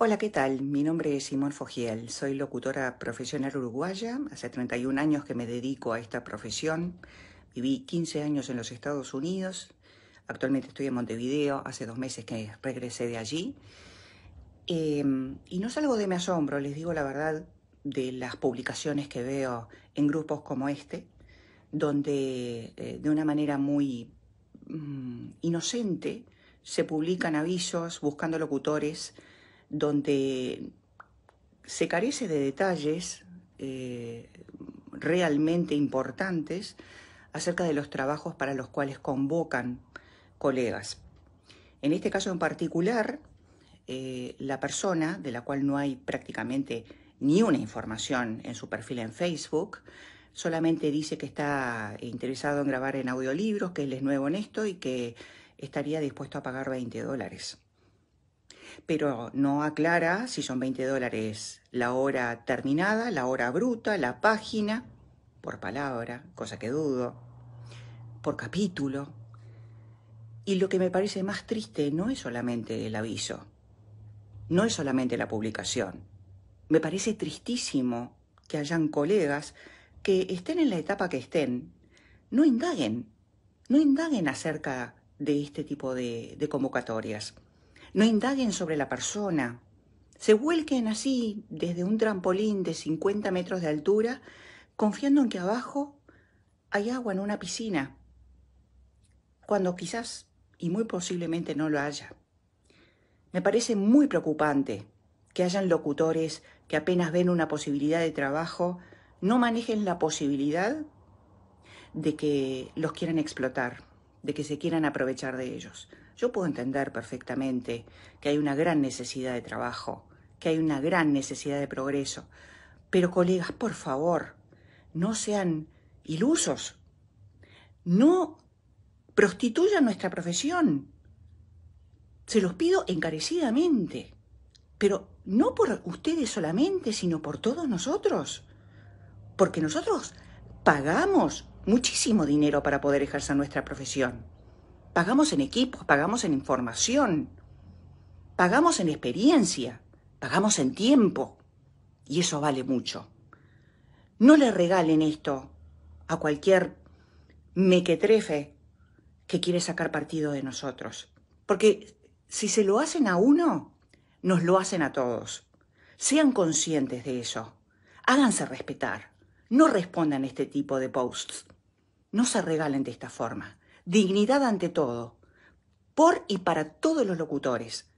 Hola, ¿qué tal? Mi nombre es Simón Fogiel, soy locutora profesional uruguaya, hace 31 años que me dedico a esta profesión, viví 15 años en los Estados Unidos, actualmente estoy en Montevideo, hace dos meses que regresé de allí, em, y no salgo de mi asombro, les digo la verdad, de las publicaciones que veo en grupos como este, donde eh, de una manera muy mm, inocente se publican avisos buscando locutores, donde se carece de detalles eh, realmente importantes acerca de los trabajos para los cuales convocan colegas. En este caso en particular, eh, la persona, de la cual no hay prácticamente ni una información en su perfil en Facebook, solamente dice que está interesado en grabar en audiolibros, que él es nuevo en esto y que estaría dispuesto a pagar 20 dólares pero no aclara si son 20 dólares la hora terminada, la hora bruta, la página, por palabra, cosa que dudo, por capítulo. Y lo que me parece más triste no es solamente el aviso, no es solamente la publicación. Me parece tristísimo que hayan colegas que estén en la etapa que estén, no indaguen, no indaguen acerca de este tipo de, de convocatorias no indaguen sobre la persona, se vuelquen así desde un trampolín de 50 metros de altura, confiando en que abajo hay agua en una piscina, cuando quizás y muy posiblemente no lo haya. Me parece muy preocupante que hayan locutores que apenas ven una posibilidad de trabajo, no manejen la posibilidad de que los quieran explotar, de que se quieran aprovechar de ellos. Yo puedo entender perfectamente que hay una gran necesidad de trabajo, que hay una gran necesidad de progreso, pero colegas, por favor, no sean ilusos, no prostituyan nuestra profesión. Se los pido encarecidamente, pero no por ustedes solamente, sino por todos nosotros, porque nosotros pagamos muchísimo dinero para poder ejercer nuestra profesión. Pagamos en equipos, pagamos en información, pagamos en experiencia, pagamos en tiempo. Y eso vale mucho. No le regalen esto a cualquier mequetrefe que quiere sacar partido de nosotros. Porque si se lo hacen a uno, nos lo hacen a todos. Sean conscientes de eso. Háganse respetar. No respondan este tipo de posts. No se regalen de esta forma dignidad ante todo, por y para todos los locutores.